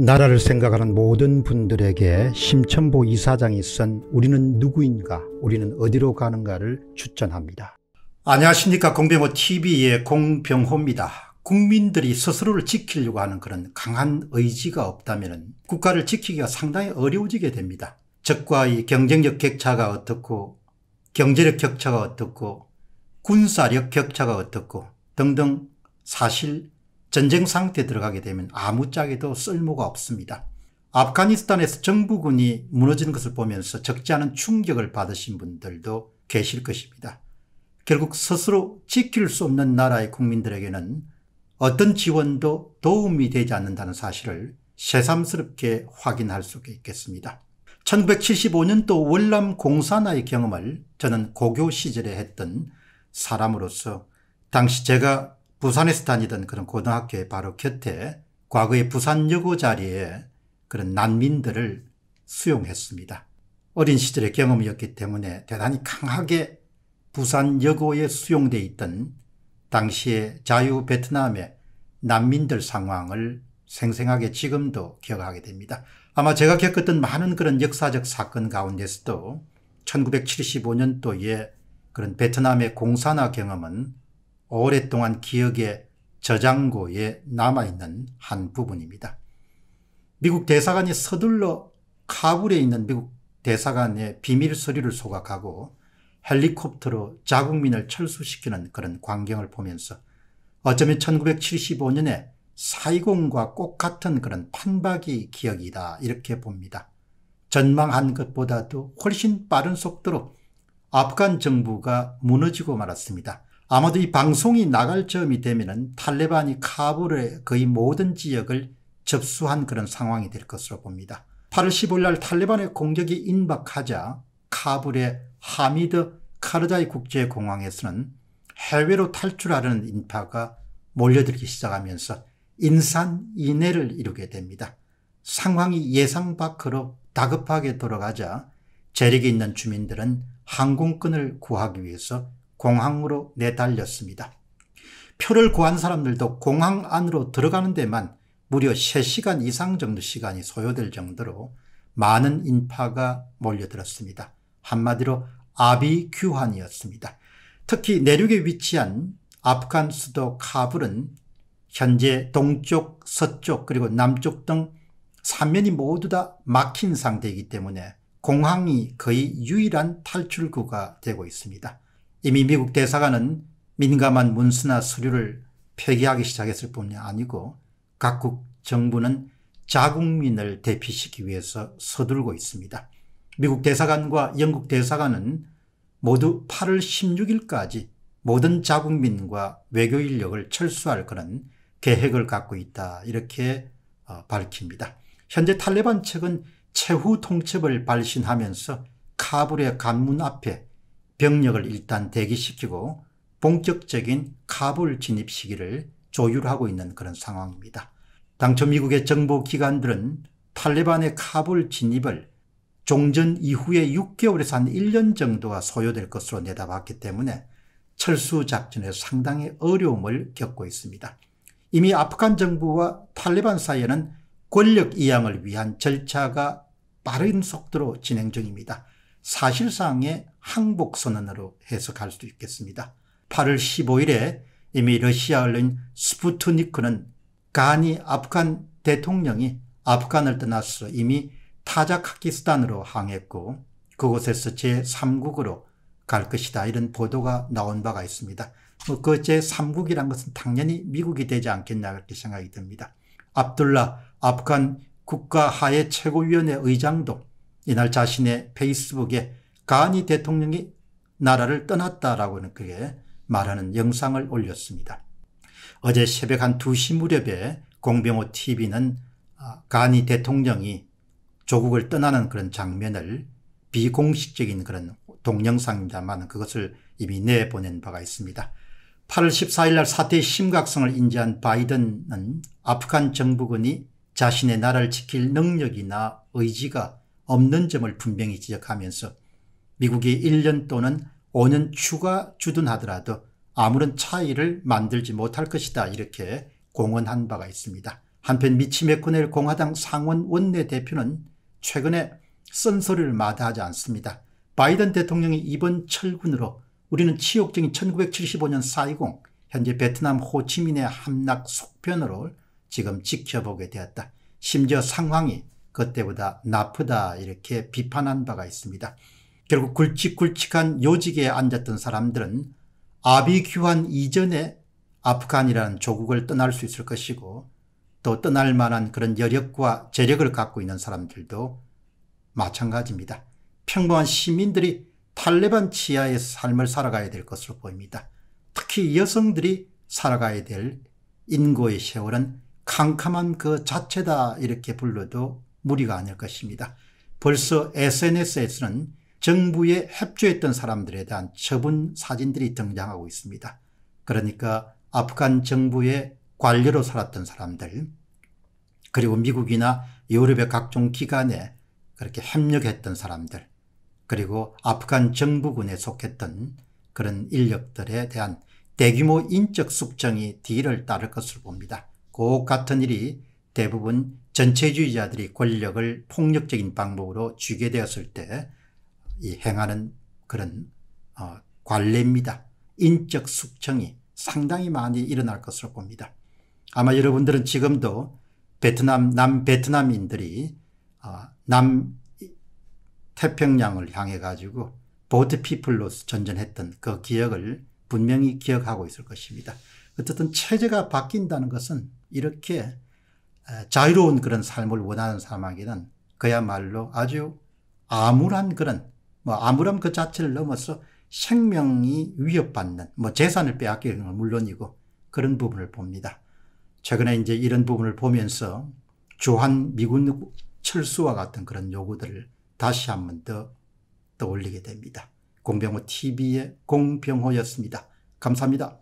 나라를 생각하는 모든 분들에게 심천보 이사장이 쓴 우리는 누구인가 우리는 어디로 가는가를 추천합니다. 안녕하십니까 공병호TV의 공병호입니다. 국민들이 스스로를 지키려고 하는 그런 강한 의지가 없다면 국가를 지키기가 상당히 어려워지게 됩니다. 적과의 경쟁력 격차가 어떻고 경제력 격차가 어떻고 군사력 격차가 어떻고 등등 사실 전쟁 상태에 들어가게 되면 아무짝에도 쓸모가 없습니다. 아프가니스탄에서 정부군이 무너지는 것을 보면서 적지 않은 충격을 받으신 분들도 계실 것입니다. 결국 스스로 지킬 수 없는 나라의 국민들에게는 어떤 지원도 도움이 되지 않는다는 사실을 새삼스럽게 확인할 수 있겠습니다. 1975년도 월남 공산화의 경험을 저는 고교 시절에 했던 사람으로서 당시 제가 부산에서 다니던 그런 고등학교의 바로 곁에 과거의 부산여고 자리에 그런 난민들을 수용했습니다. 어린 시절의 경험이었기 때문에 대단히 강하게 부산여고에 수용돼 있던 당시의 자유 베트남의 난민들 상황을 생생하게 지금도 기억하게 됩니다. 아마 제가 겪었던 많은 그런 역사적 사건 가운데서도 1975년도에 그런 베트남의 공산화 경험은 오랫동안 기억의 저장고에 남아있는 한 부분입니다. 미국 대사관이 서둘러 카불에 있는 미국 대사관의 비밀 서류를 소각하고 헬리콥터로 자국민을 철수시키는 그런 광경을 보면서 어쩌면 1975년에 사이공과 꼭 같은 그런 판박이 기억이다 이렇게 봅니다. 전망한 것보다도 훨씬 빠른 속도로 아프간 정부가 무너지고 말았습니다. 아마도 이 방송이 나갈 점이 되면 은 탈레반이 카불의 거의 모든 지역을 접수한 그런 상황이 될 것으로 봅니다. 8월 15일 날 탈레반의 공격이 임박하자 카불의 하미드 카르자이 국제공항에서는 해외로 탈출하려는 인파가 몰려들기 시작하면서 인산인해를 이루게 됩니다. 상황이 예상 밖으로 다급하게 돌아가자 재력이 있는 주민들은 항공권을 구하기 위해서 공항으로 내달렸습니다. 표를 구한 사람들도 공항 안으로 들어가는 데만 무려 3시간 이상 정도 시간이 소요될 정도로 많은 인파가 몰려들었습니다. 한마디로 아비규환이었습니다. 특히 내륙에 위치한 아프간 수도 카불은 현재 동쪽, 서쪽 그리고 남쪽 등 3면이 모두 다 막힌 상태이기 때문에 공항이 거의 유일한 탈출구가 되고 있습니다. 이미 미국 대사관은 민감한 문서나 서류를 폐기하기 시작했을 뿐이 아니고 각국 정부는 자국민을 대피시키기 위해서 서두르고 있습니다. 미국 대사관과 영국 대사관은 모두 8월 16일까지 모든 자국민과 외교 인력을 철수할 그런 계획을 갖고 있다 이렇게 어, 밝힙니다. 현재 탈레반 측은 최후 통첩을 발신하면서 카불의 관문 앞에 병력을 일단 대기시키고 본격적인 카불 진입 시기를 조율하고 있는 그런 상황입니다. 당초 미국의 정보기관들은 탈레반의 카불 진입을 종전 이후에 6개월에서 한 1년 정도가 소요될 것으로 내다봤기 때문에 철수 작전에 상당히 어려움을 겪고 있습니다. 이미 아프간 정부와 탈레반 사이에는 권력 이양을 위한 절차가 빠른 속도로 진행 중입니다. 사실상의 항복 선언으로 해석할 수도 있겠습니다. 8월 15일에 이미 러시아 언론 스푸트니크는 가니 아프간 대통령이 아프간을 떠나서 이미 타자카키스탄으로 항했고 그곳에서 제3국으로 갈 것이다 이런 보도가 나온 바가 있습니다. 뭐 그 제3국이란 것은 당연히 미국이 되지 않겠냐 그렇게 생각이 듭니다. 압둘라 아프간 국가하의 최고위원회 의장도 이날 자신의 페이스북에 가니 대통령이 나라를 떠났다라고 는 그게 말하는 영상을 올렸습니다. 어제 새벽 한 2시 무렵에 공병호 TV는 아, 가니 대통령이 조국을 떠나는 그런 장면을 비공식적인 그런 동영상입니다만 그것을 이미 내보낸 바가 있습니다. 8월 14일 날 사태의 심각성을 인지한 바이든은 아프간 정부군이 자신의 나라를 지킬 능력이나 의지가 없는 점을 분명히 지적하면서 미국이 1년 또는 5년 추가 주둔하더라도 아무런 차이를 만들지 못할 것이다 이렇게 공언한 바가 있습니다. 한편 미치 메코넬 공화당 상원 원내대표는 최근에 쓴소리를 마다하지 않습니다. 바이든 대통령이 이번 철군으로 우리는 치욕적인 1975년 4.20 현재 베트남 호치민의 함락 속편으로 지금 지켜보게 되었다. 심지어 상황이 그때보다 나쁘다 이렇게 비판한 바가 있습니다. 결국 굵직굵직한 요직에 앉았던 사람들은 아비규환 이전에 아프간이라는 조국을 떠날 수 있을 것이고 또 떠날 만한 그런 여력과 재력을 갖고 있는 사람들도 마찬가지입니다. 평범한 시민들이 탈레반 치하의 삶을 살아가야 될 것으로 보입니다. 특히 여성들이 살아가야 될 인고의 세월은 캄캄한 그 자체다 이렇게 불러도 무리가 아닐 것입니다. 벌써 SNS에서는 정부에 협조했던 사람들에 대한 처분 사진들이 등장하고 있습니다. 그러니까 아프간 정부의 관료로 살았던 사람들 그리고 미국이나 유럽의 각종 기관에 그렇게 협력했던 사람들 그리고 아프간 정부군에 속했던 그런 인력들에 대한 대규모 인적 숙청이 뒤를 따를 것으로 봅니다. 꼭 같은 일이 대부분 전체주의자들이 권력을 폭력적인 방법으로 쥐게 되었을 때 행하는 그런 어, 관례입니다. 인적 숙청이 상당히 많이 일어날 것으로 봅니다. 아마 여러분들은 지금도 베트남 남 베트남인들이 어, 남 태평양을 향해 가지고 보트 피플로 전전했던 그 기억을 분명히 기억하고 있을 것입니다. 어쨌든 체제가 바뀐다는 것은 이렇게 자유로운 그런 삶을 원하는 사람에게는 그야말로 아주 암울한 그런 뭐 아무렴 그 자체를 넘어서 생명이 위협받는 뭐 재산을 빼앗기는 건 물론이고 그런 부분을 봅니다. 최근에 이제 이런 부분을 보면서 주한 미군 철수와 같은 그런 요구들을 다시 한 번 더 떠올리게 됩니다. 공병호 TV의 공병호였습니다. 감사합니다.